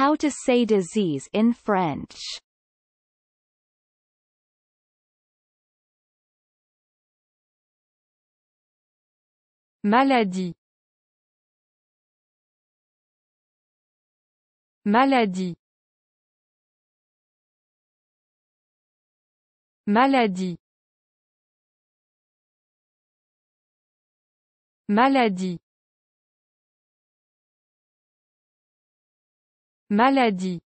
How to say disease in French Maladie Maladie Maladie Maladie Maladie